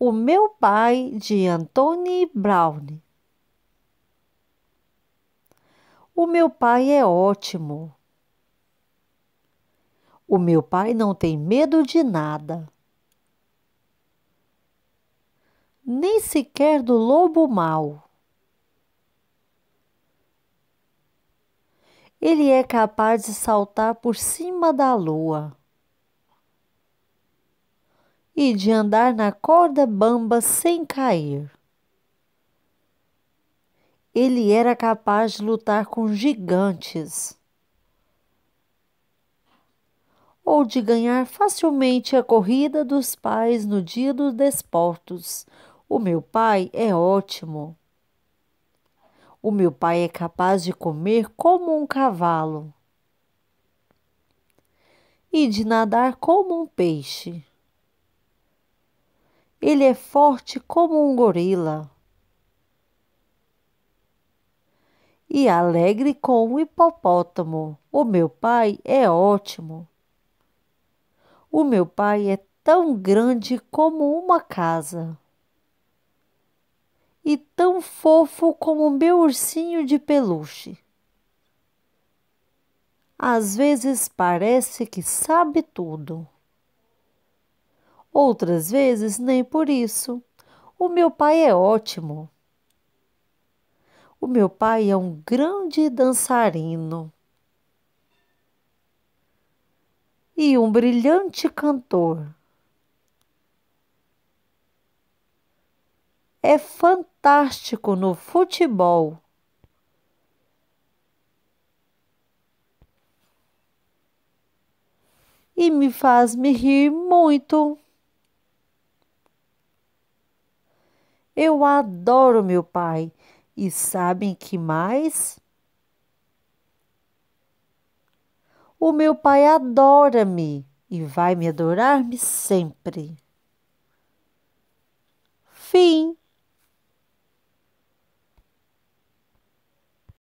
O Meu Pai de Anthony Brown. O meu pai é ótimo. O meu pai não tem medo de nada, nem sequer do lobo mau. Ele é capaz de saltar por cima da lua e de andar na corda bamba sem cair. Ele era capaz de lutar com gigantes ou de ganhar facilmente a corrida dos pais no dia dos desportos. O meu pai é ótimo. O meu pai é capaz de comer como um cavalo e de nadar como um peixe. Ele é forte como um gorila e alegre como um hipopótamo. O meu pai é ótimo. O meu pai é tão grande como uma casa e tão fofo como meu ursinho de peluche. Às vezes parece que sabe tudo outras vezes nem por isso. O meu pai é ótimo. O meu pai é um grande dançarino e um brilhante cantor. É fantástico no futebol. e me faz me rir muito. Eu adoro meu pai. E sabem que mais? O meu pai adora-me e vai me adorar-me sempre. Fim.